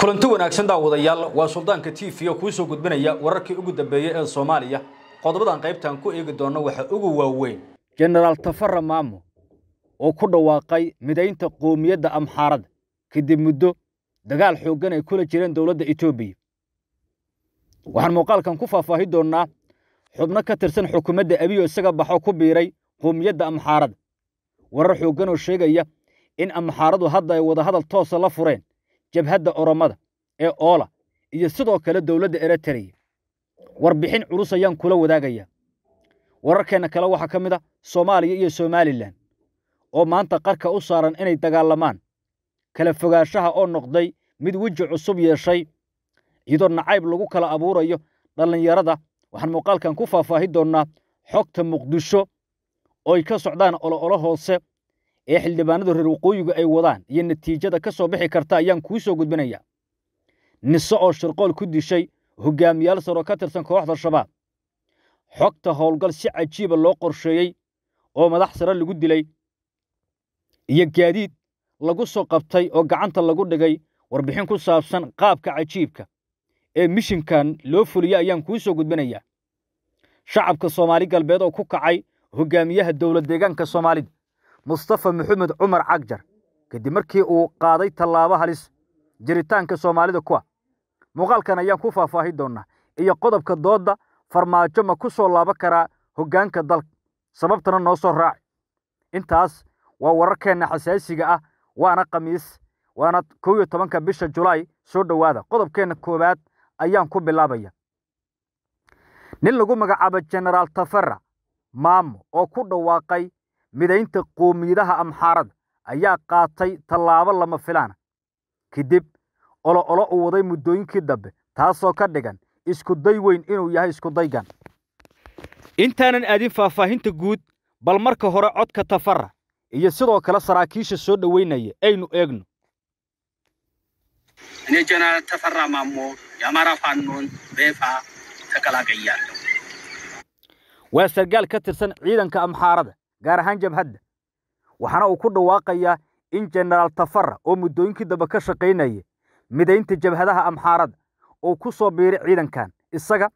kulanti wanaagsan daawadayaal waa suldaanka t v oo kuu soo gudbinaya wararkii ugu dambeeyey ee soomaaliya qodobadan qaybtaan ku eegi doonno waxa ugu waaweyn jenaraal tafara maamo oo ku dhawaaqay midaynta qoomiyadda amxaarada kadib muddo dagaal xooggan ay kula jireen dowladda etoobiya waxaan muuqaalkan ku faahfaahi doonnaa xubno ka tirsan xukuumadda abiyo isaga baxo ku biiray qowmiyadda amxaarada warar xooggan oo sheegaya in amxaaradu hadda ay wadahadal toosa ah la fureen jabhadda oromada ee oola iyo sidoo kale dowladda eretereya warbixin culus ayaan kula wadaagayaa wararkeenna kale waxaa ka mid a ah soomaaliya iyo somalilan oo maanta qarka u saaran inay dagaalamaan kala fogaashaha oo noqday mid weji cusub yeeshay iyadoo nacayb lagu kala abuurayo dhallinyarada waxaan muuqaalkan ku faahfaahi doonnaa xogta muqdisho ooy ka socdaan oloolo hoose ee xildhibaanadu reer waqooyigu ay wadaan iyo natiijada ka soo bixi karta ayaan kuu soo gudbinayaa nise oo shirqool ku dishay hogaamiyaal saro ka tirsan kooxda shabaab xogta howlgal si cajiiba loo qorsheeyey oo madax sare lagu dilay iyo gaadiid lagu soo qabtay oo gacanta lagu dhigay warbixin ku saabsan qaabka cajiibka ee mishinkan loo fuliya ayaan kuu soo gudbinayaa shacabka soomaali galbeed oo ku kacay hogaamiyaha dowlad deegaanka soomaalida mustafa maxamed cumar cagjar kadib markii uu qaaday tallaabo halis jiritaanka soomaalida kuwa muuqaalkan ayaan ku faahfaahin doonnaa iyo qodobka dooda farmaajo ma ku soo laaban karaa hoggaanka dalka sababtana noo soo raaci intaas waa wararkeenna xasaasiga ah waana khamiis waana kow iyo tobanka bisha julaay soo dhowaada qodobkeenna koowaad ayaan ku bilaabaya nin lagu magacaabo jenaraal tafara maamo oo ku dhawaaqay midaynta qoomiyadaha amxaarada ayaa qaatay tallaabo lama filaana kadib olo olo u waday muddooyinkii dambe taasoo ka dhigan iskuday weyn inuu yahay iskudaygan intaanan aadin faahfaahinta guud bal marka hore codka tafara iyo sidoo kale saraakiisha soo dhowaynaya aynu eegno waa sargaal ka tirsan ciidanka amxaarada gaar ahaan jabhadda waxaana uu ku dhawaaqayaa in jenaraal tafara oo muddooyinkii dambe ka shaqaynaya midaynta jabhadaha amxaarada uu ku soo biiray ciidankan isaga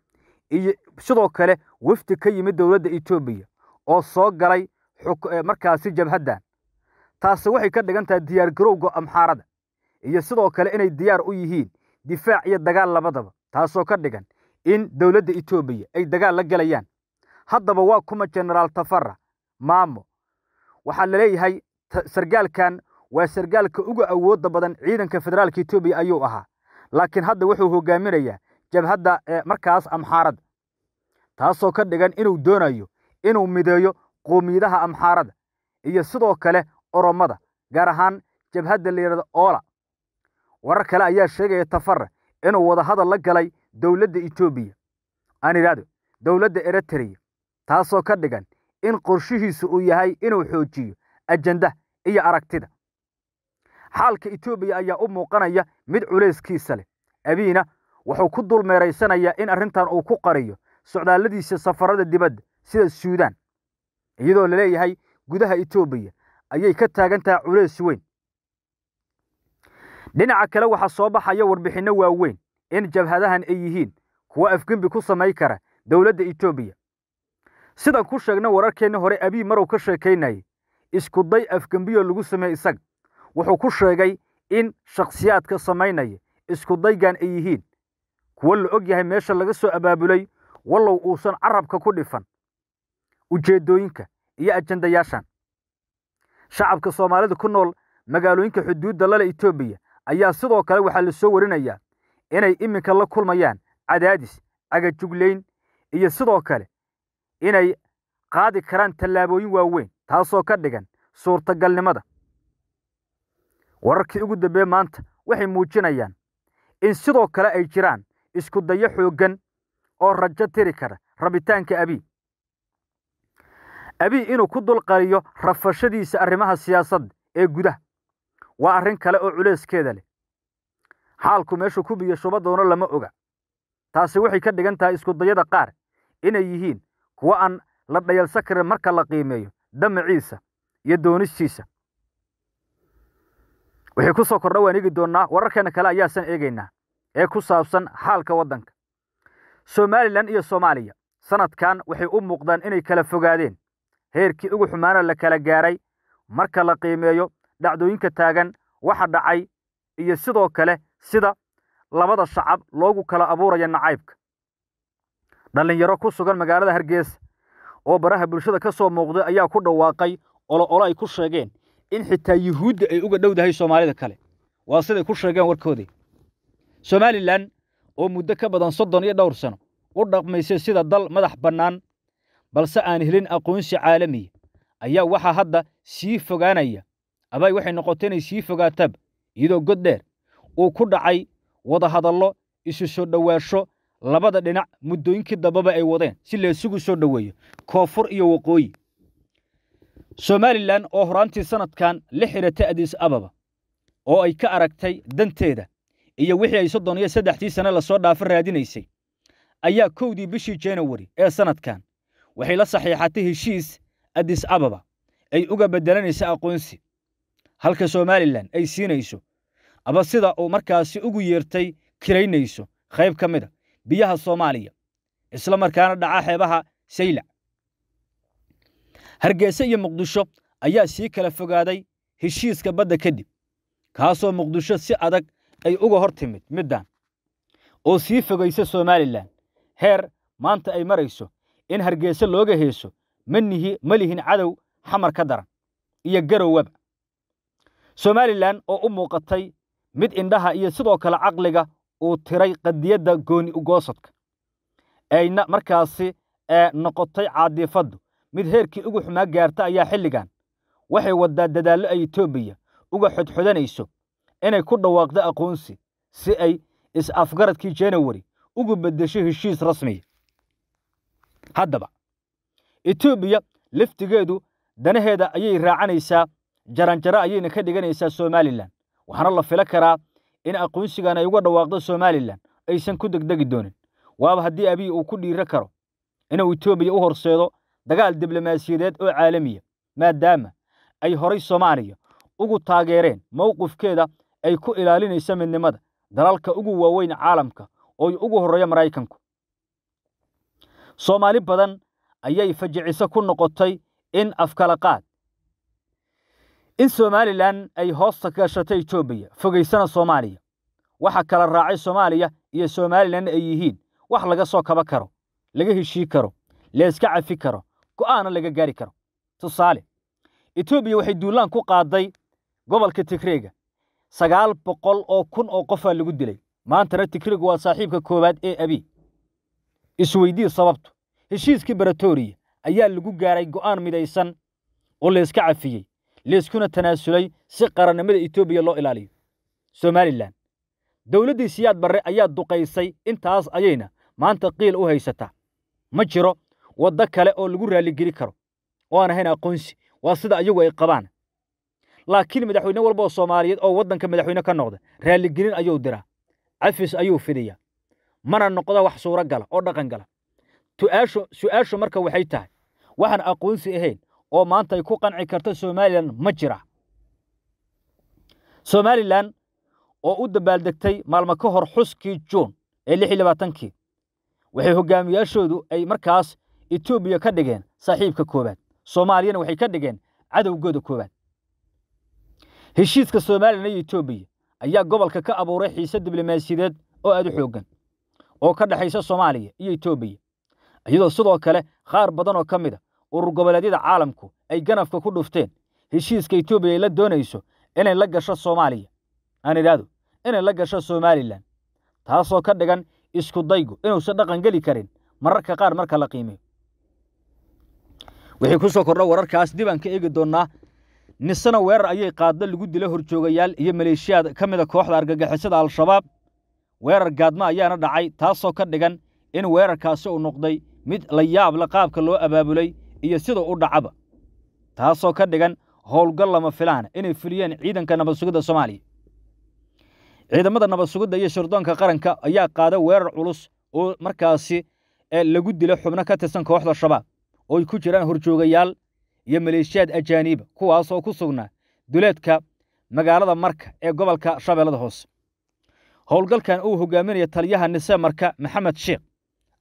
iyo sidoo kale wefdi ka yimid dowladda etoobiya oo soo galay eh, markaasi jabhaddan taasi waxay ka dhigan tahay diyaargarowga amxaarada iyo sidoo kale inay diyaar u yihiin difaac iyo dagaal labadaba taasoo ka dhigan in dowladda etoobiya ay dagaal la gelayaan haddaba waa kuma jenaraal tafara maamo waxaa la leeyahay sargaalkan waa sargaalka uga awoodda badan ciidanka federaalka etoobiya ayuu ahaa laakiin hadda wuxuu hogaaminayaa jabhadda eh, markaas amxaaradda taasoo ka dhigan inuu doonayo inuu mideeyo qowmiyadaha amxaarada iyo sidoo kale oromada gaar ahaan jabhadda layidhahda oola warar kale ayaa sheegaya tafare inuu wada hadal la galay dowladda etoobiya aan idhahdo dowladda eritrea taasoo ka dhigan in qorshihiisu uu yahay inuu xoojiyo ajanda iyo aragtida xaalka etoobiya ayaa u muuqanaya mid culayskiisa leh abiina wuxuu ku dul meeraysanayaa in arrintan uu ku qariyo socdaalladiisa safarada dibadda sida suudaan iyadoo la leeyahay gudaha etoobiya ayay ka taagan tahay culays weyn dhinaca kale waxaa soo baxaya warbixinno waaweyn in jabhadahan ay yihiin kuwo afgembi ku samayn kara dowladda etoobiya sidaan ku sheegnay wararkeenni hore abiy marow ka sheekaynayay iskuday afgembiyo lagu sameeyey isaga wuxuu ku sheegay in shakhsiyaadka samaynaya iskudaygan ay yihiin kuwo la og yahay meesha laga soo abaabulay wallow uusan carabka ku dhifan ujeeddooyinka iyo ajendayaashan shacabka soomaalida ku nool magaalooyinka xuduudda lale etoobiya ayaa sidoo kale waxaa la soo warinayaa inay iminka la kulmayaan cadaadis cagajuglayn iyo sidoo kale inay qaadi karaan tallaabooyin waaweyn taasoo ka dhigan suurtagalnimada wararkii ugu dambeeye maanta waxay muujinayaan in sidoo kale ay jiraan isku dayo xooggan oo rajo tiri kara rabitaanka abiy abiy inuu ku dulqaliyo rafashadiisa arrimaha siyaasadda ee gudaha waa arrin kale oo culeyskeeda leh xaalku meeshu ku biyo shuba doono lama oga taasi waxay ka dhigan tahay iskudayada qaar inay yihiin waa aan la dhayalsan karin marka la qiimeeyo damaciisa iyo doonistiisa wixii ku soo kordha waan eegi doonnaa wararkeena kale ayaasan eegaynaa ee ku saabsan xaalka waddanka somalilan iyo soomaaliya sanadkan waxay u muuqdaan inay kala fogaadeen heerkii ugu xumaana la kala gaaray marka la qiimeeyo dhacdooyinka taagan waxa dhacay iyo sidoo kale sida labada shacab loogu kala abuuraya nacaybka dhallinyaro ku sugan magaalada hargeysa oo baraha bulshada ka soo muuqday ayaa ku dhawaaqay olo olo ay ku sheegeen in xitaa yuhuudda ay uga dhowdahay soomaalida kale waa siday ku sheegeen warkoodii somalilan oo muddo ka badan soddon iyo dhowr sano u dhaqmaysay sida dal madax bannaan balse aan helin aqoonsi caalamiya ayaa waxaa hadda sii fogaanaya abay waxay noqotay inay sii fogaataaba iyadoo god dheer uu ku dhacay wadahadallo isu soo dhowaasho labada dhinac muddooyinkii dambaba ay wadeen si laysugu soo dhoweeyo koonfur iyo waqooyi somalilan oo horaantii sannadkan la xidhatay adis ababa oo ay ka aragtay danteeda iyo wixii ay soddon iyo saddexdii sane lasoo dhaafo raadinaysay ayaa kowdii bishii janawari ee sannadkan waxay la saxiixatay heshiis adis ababa ay uga beddelanaysa aqoonsi halka somalilan ay siinayso aba sida uu markaasi ugu yeertay kiraynayso qayb ka mida biyaha soomaaliya isla markaana dhaca xeebaha saylac hargeyse iyo muqdisho ayaa sii kala fogaaday heshiiska badda kadib kaasoo muqdisho si adag ay uga hor timid middan oo sii fogaysa somalilan heer maanta ay marayso in hargeyse looga heeso ma lihin cadow xamar ka daran iyo garowwaba somalilan oo u muuqatay mid indhaha iyo sidoo kale caqliga uu tiray qadiyadda gooni ugoosadka ayna markaasi noqotay caadiifaddu mid heerkii ugu xumaa gaarta ayaa xilligan waxay waddaa dadaallo ay etoobiya uga xodxodanayso inay ku dhawaaqdo aqoonsi si ay is-afgaradkii januwari ugu beddesho heshiis rasmiya haddaba etoobiya laftigeedu danaheeda ayay raacanaysaa jaranjaro ayayna ka dhiganaysaa somalilan waxaana la filo karaa in aqoonsigan ay uga dhawaaqdo somalilan aysan ku degdegi doonin waaba haddii abiy uu ku dhiiro karo inuu etoobiya u horseedo dagaal diblomaasiyadeed oo caalamiya maadaama ay horay soomaaliya ugu taageereen mowqifkeeda ay ku ilaalinaysa midnimada dalalka ugu waaweyn caalamka oo ugu horreeya maraykanku soomaali badan ayay fajiciso ku noqotay in afkalaqaad in somalilan ay hoos sakashatay etoobiya fogaysana soomaaliya waxa kala raacay soomaaliya iyo somalilan ay yihiin wax laga soo kaba karo laga heshii karo layska cafi karo go'aana laga gaari karo tusaale etoobiya waxay duulaan ku qaaday gobolka tigreega sagaal boqol oo kun oo qofaa lagu dilay maantana tigreega waa saaxiibka koowaad ee abi isweydii sababtu heshiiskii baratoriya ayaa lagu gaaray go'aan midaysan oo layska cafiyey layskuna tanaasulay si qarannimada etoobiya loo ilaaliyo somalilan dowladdii siyaad barre ayaa duqaysay intaas ayayna maanta qiil u haysataa ma jiro waddo kale oo lagu raalligeli karo oo aan ahayn aqoonsi waa sida ayagu ay qabaan laakiin madaxweyne walbaoo soomaaliyeed oo waddanka madaxweyne ka noqda raalligelin ayuu diraa cafis ayuu fidiyaa mana noqda wax suuro gala oo dhaqan gala su'aashu marka waxay tahay waxaan aqoonsi ahayn oo maanta ay ku qanci karto somalilan ma jira somalilan oo u dabaaldegtay maalmo ka hor xuskii juun ee lix iyo labaatankii waxay hogaamiyaashoodu ay markaas etoobiya ka dhigeen saaxiibka koowaad soomaaliyana waxay ka dhigeen cadowgooda koowaad heshiiska somalilan iyo etoobiya ayaa gobolka ka abuuray xiise diblomaasiyadeed oo aad u xooggan oo ka dhexaysa soomaaliya iyo etoobiya iyadoo sidoo kale qaar badan oo ka mid a urur goboleedyada caalamku ay ganafka ku dhufteen heshiiska etoobiya ay la doonayso inay la gasho soomaaliya aan idhaahdo inay la gasho somalilan taasoo ka dhigan iskudaygu daygu inuusan dhaqan geli karin mararka qaar marka la qiimeeyo wixii ku soo kordha wararkaas dib aan ka eegi doonnaa nisana weerar ayay qaadda lagu dila horjoogayaal iyo maleeshiyaad ka mida kooxda argagixisada al-shabaab weerar gaadma ayaana dhacay taasoo ka dhigan in weerarkaasi uu noqday mid la yaab la qaabka loo abaabulay iyo sida u dhacaba taasoo ka dhigan howlgal lama filaana inay fuliyeen ciidanka nabadsugidda soomaaliya ciidamada nabad sugidda iyo shardoonka qaranka ayaa qaaday weerar culus oo markaasi lagu dila xubno ka tirsan kooxda shabaab oo ay ku jiraan horjoogayaal iyo maleeshiyaad ajaaniiba kuwaasoo ku sugnaa duleedka magaalada marka ee gobolka shabeellada hoose howlgalkan uu hogaaminaya taliyaha nisemarka maxamed sheekh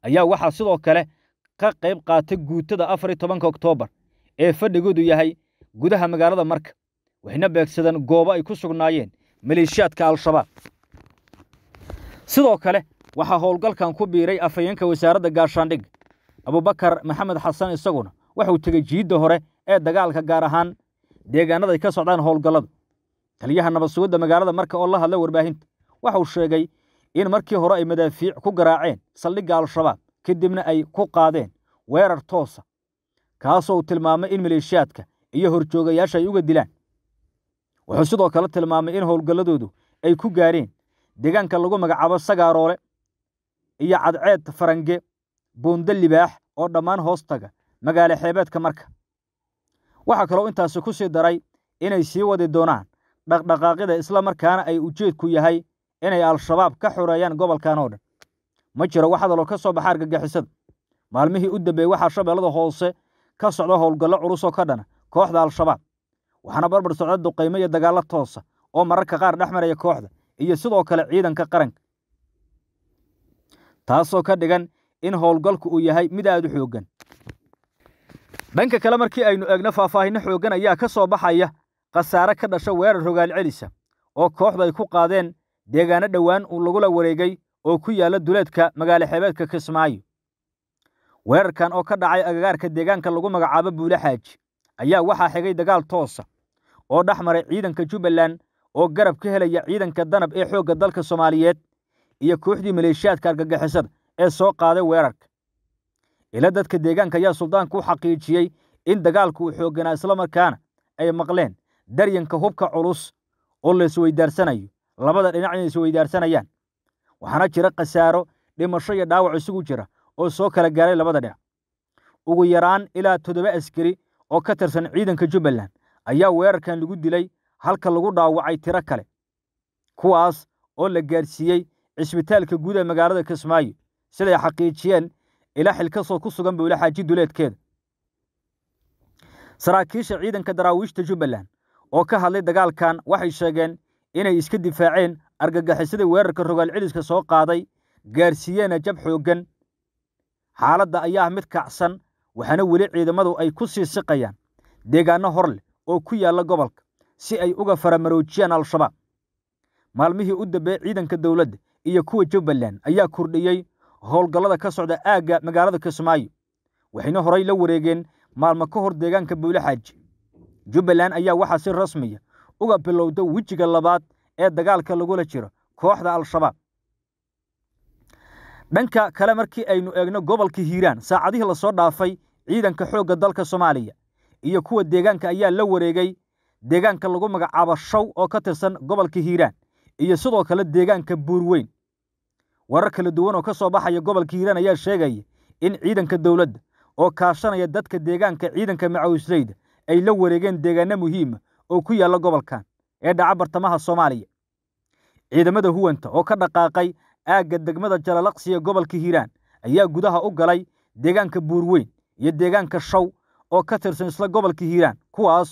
ayaa waxaa sidoo kale ka qayb qaatay guutada afariyo tobanka oktoobar ee fadhigoodu yahay gudaha magaalada marka waxayna beegsadeen goobo ay ku sugnaayeen maleeshiyaadka al-shabaab sidoo kale waxaa howlgalkan ku biiray afhayeenka wasaaradda gaashaandhig abubakar maxamed xasan isaguna wuxuu tegey jiidda hore ee dagaalka gaar ahaan deegaanada ay ka socdaan howlgallada taliyaha nabad sugidda magaalada marka oo la hadla warbaahinta waxuu sheegay in markii hore ay madaafiic ku garaaceen saldhigga al-shabaab kadibna ay ku qaadeen weerar toosa kaasou tilmaamay in maleeshiyaadka iyo horjoogayaasha ay uga dilaan wuxuu sidoo kale tilmaamay in howlgalladoodu ay ku gaareen deegaanka lagu magacaabo sagaaroole iyo cadceed farange buundo libaax oo dhammaan hoos taga magaalo xeebeedka marka waxaa kaloo intaasi ku sii daray inay sii wadi doonaan dhaqdhaqaaqida isla markaana ay ujeedku yahay inay al-shabaab ka xoreeyaan gobolkan oo dhan ma jiro wax hadaloo ka soo baxa argagixisada maalmihii u dambeeyey waxaa shabeellada hoose ka socda howlgallo culus oo ka dhana kooxda al-shabaab waxaana barbar socda duqaymo iyo dagaallo toosa oo mararka qaar dhex maraya kooxda iyo sidoo kale ciidanka qaranka taasoo ka dhigan in howlgalku uu yahay mid aad u xooggan dhanka kale markii aynu eegno faahfaahinno xooggan ayaa ka soo baxaya khasaare ka dhasha weerar rogaal celisa oo kooxdu ay ku qaadeen deegaano dhowaan uu lagula wareegay oo ku yaala duleedka magaalo xeebeedka kismaayo weerarkan oo ka dhacay agagaarka deegaanka lagu magacaabo buule xaaji ayaa waxaa xigay dagaal toosa oo dhex maray ciidanka jubbaland oo garab ka helaya ciidanka danab ee xoogga dalka soomaaliyeed iyo kooxdii maleeshiyaadka argagixisada ee soo qaaday weerarka ila dadka deegaanka ayaa suldaanku u xaqiijiyey in dagaalku uu xoogganaa isla markaana ay maqleen daryanka hubka culus oo la labada dhinac inay isweydaarsanayaan waxaana jira khasaaro dhimasho iyo dhaawac isugu jira oo soo kala gaaray labada dhinac ugu yaraan ilaa toddoba askari oo ka tirsan ciidanka jubbaland ayaa weerarkan lagu dilay halka lagu dhaawacay tiro kale kuwaas oo la gaadhsiiyey cisbitaalka guud ee magaalada kismaayo siday xaqiijiyeen ilaxil xilkasoo ku sugan bowle xaaji duleedkeeda saraakiisha ciidanka daraawiishta jubbaland oo ka hadlay dagaalkan waxay sheegeen inay iska difaaceen argagixisadii weerarka rogaal celiska soo qaaday gaarsiiyeena jab xooggan xaaladda ayaa mid kacsan waxaana weli ciidamadu ay ku sii siqayaan deegaanno hor leh oo ku yaalla gobolka si ay uga faramaroojiyaan al-shabaab maalmihii u dambee ciidanka dowladda iyo kuwa jubbaland ayaa kordhiyey howlgallada ka socda aagga magaalada kismaayo waxayna horay la wareegeen maalmo ka hor deegaanka buulaxaaji jubbaland ayaa waxaa si rasmiya uga bilowda wejiga labaad ee dagaalka lagula jiro kooxda al-shabaab dhanka kale markii aynu eegno gobolka hiiraan saacadihii lasoo dhaafay ciidanka xoogga dalka soomaaliya iyo kuwa deegaanka ayaa la wareegay deegaanka lagu magacaabo shaw oo ka tirsan gobolka hiiraan iyo sidoo kale deegaanka buurweyn warar kala duwan oo ka soo baxaya gobolka hiiraan ayaa sheegaya in ciidanka dowladda oo kaashanaya dadka deegaanka ciidanka macawisleyda ay la wareegeen deegaanno muhiima ah oo ku yaalla gobolkan ee dhaca bartamaha soomaaliya ciidamada huwanta oo ka dhaqaaqay aagga degmada jalalaqsiya gobolka hiiraan ayaa gudaha u galay deegaanka buurweyn iyo deegaanka shaw oo ka tirsan isla gobolka hiiraan kuwaas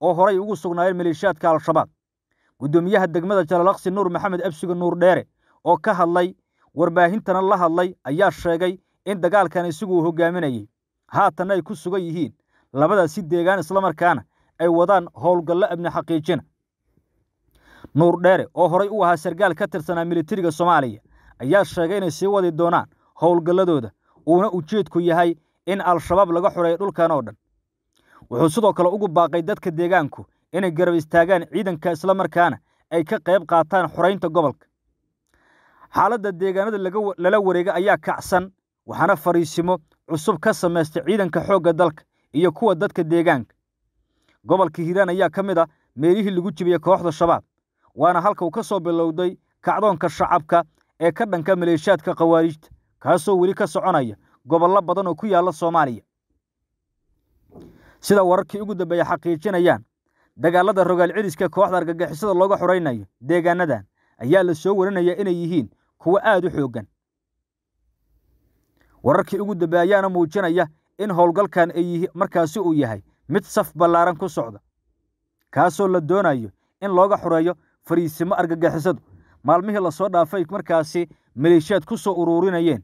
oo horay ugu sugnaayeen maleeshiyaadka al-shabaab guddoomiyaha degmada jalalaqsi nuur maxamed absiga nuur dheere oo ka hadlay warbaahintana la hadlay ayaa sheegay in dagaalkan isagu uu hogaaminayay haatanna ay ku sugan yihiin labadaasi deegaan isla markaana ay wadaan howlgallo abni xaqiijina nuur dheere oo horay u ahaa sargaal ka tirsanaa militariga soomaaliya ayaa sheegay inay sii wadi doonaan howlgalladooda uuna ujeedku yahay in al-shabaab laga xureeyo dhulkan oo dhan wuxuu sidoo kale ugu baaqay dadka deegaanku inay garab istaagaan ciidanka isla markaana ay ka qayb qaataan xoraynta gobolka xaaladda deegaanada lala wareega ayaa kacsan waxaana fariisimo cusub ka samaystay ciidanka xoogga dalka iyo kuwa dadka deegaanka gobolka hiiraan ayaa ka mid ah meelihii lagu jibiyey kooxda shabaab waana halka uu ka soo bilowday kacdoonka shacabka ee ka dhanka maleeshaadka khawaarijta kaasoo weli ka soconaya gobollo badan oo ku yaalla soomaaliya sida wararkii ugu dambeeya xaqiijinayaan dagaalada rogaal kooxda argagixisada looga xoraynayo deegaanadan ayaa la soo warinaya inay yihiin kuwo aad u xooggan wararkii ugu dambeey ayaana muujinaya in howlgalkan ay markaasi uu yahay mid saf ballaaran ku socda kaasoo la doonayo in looga xureeyo fariisimo argagixisadu maalmihii lasoo dhaafay markaasi maleeshiyaad ku soo uruurinayeen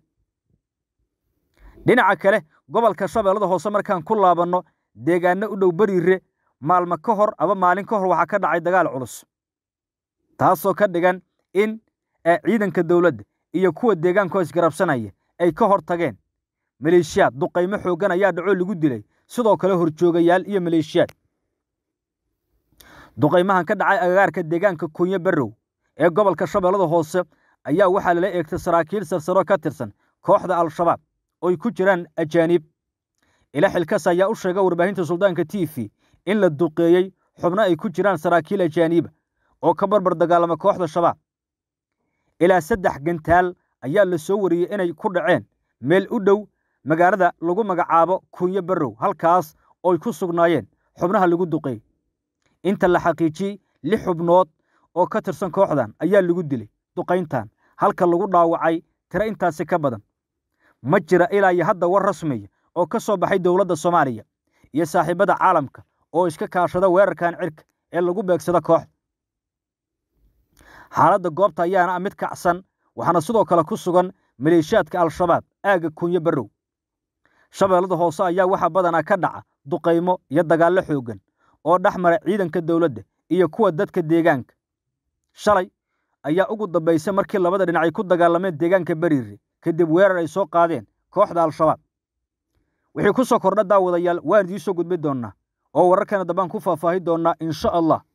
dhinaca kale gobolka shabeellada hoose markaan ku laabanno deegaanno u dhow beriire maalmo ka hor aba maalin ka hor waxaa ka dhacay dagaal culus taasoo ka dhigan in ciidanka dowladda iyo kuwa deegaanka oo isgarabsanaya ay ka hor tageen maleeshiyaad duqaymo xooggan ayaa dhacoo lagu dilay sidoo kale horjoogayaal iyo maleeshiyaad duqaymahan ka dhacay agagaarka deegaanka kunyo barrow ee gobolka shabeellada hoose ayaa waxaa lala eegtay saraakiil sarsaro ka tirsan kooxda al-shabaab ooy ku jiraan ajaaniib ila xilkas ayaa u sheega warbaahinta suldaanka t v in la duqeeyey xubno ay ku jiraan saraakiil ajaaniiba oo ka barbar dagaalama kooxda shabaab ilaa saddex gantaal ayaa la soo wariyey inay ku dhaceen meel u dhow magaalada lagu magacaabo kunyo barrow halkaas ooy ku sugnaayeen xubnaha lagu duqeeyey inta la xaqiijiyey lix xubnood oo ka tirsan kooxdan ayaa lagu dilay duqayntan halka lagu dhaawacay tiro intaasi ka badan ma jira ilaa iyo hadda war rasmiya oo ka soo baxay dowladda soomaaliya iyo saaxiibada caalamka oo iska kaashada weerarkan cirka ee lagu beegsada kooxda xaaladda goobta ayaana ah mid kacsan waxaana sidoo kale ku sugan maleeshiyaadka al-shabaab aagga kunyo barrow shabeellada hoose ayaa waxaa badanaa ka dhaca duqaymo iyo dagaallo xooggan oo dhex mara ciidanka dowladda iyo kuwa dadka deegaanka shalay ayaa ugu dambaysay markii labada dhinac ay ku dagaalameen deegaanka beriire kadib weerar ay soo qaadeen kooxda al-shabaab wixii ku soo kordha daawadayaal waan idiin soo gudbin doonnaa oo wararkana dambaan ku faahfaahi doonnaa insha allah